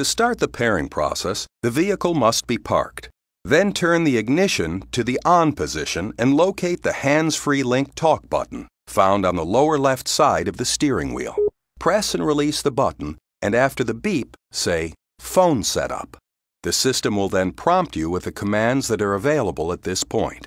To start the pairing process, the vehicle must be parked. Then turn the ignition to the on position and locate the hands-free link talk button found on the lower left side of the steering wheel. Press and release the button and after the beep, say phone setup. The system will then prompt you with the commands that are available at this point.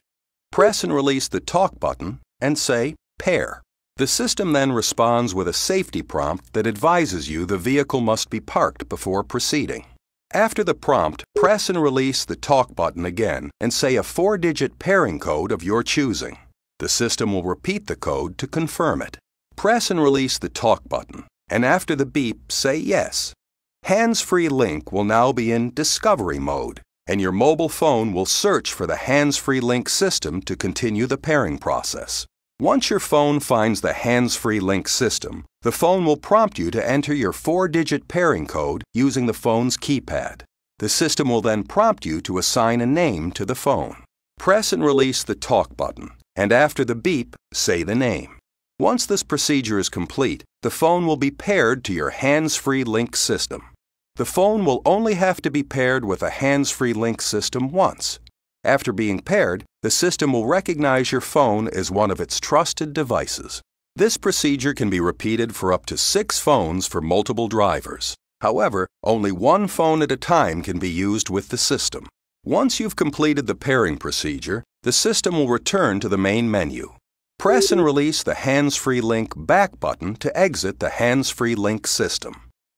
Press and release the talk button and say pair. The system then responds with a safety prompt that advises you the vehicle must be parked before proceeding. After the prompt, press and release the talk button again and say a four-digit pairing code of your choosing. The system will repeat the code to confirm it. Press and release the talk button, and after the beep, say yes. Hands-free link will now be in discovery mode, and your mobile phone will search for the hands-free link system to continue the pairing process. Once your phone finds the hands-free link system, the phone will prompt you to enter your four-digit pairing code using the phone's keypad. The system will then prompt you to assign a name to the phone. Press and release the talk button, and after the beep, say the name. Once this procedure is complete, the phone will be paired to your hands-free link system. The phone will only have to be paired with a hands-free link system once, after being paired, the system will recognize your phone as one of its trusted devices. This procedure can be repeated for up to six phones for multiple drivers. However, only one phone at a time can be used with the system. Once you've completed the pairing procedure, the system will return to the main menu. Press and release the hands-free link back button to exit the hands-free link system.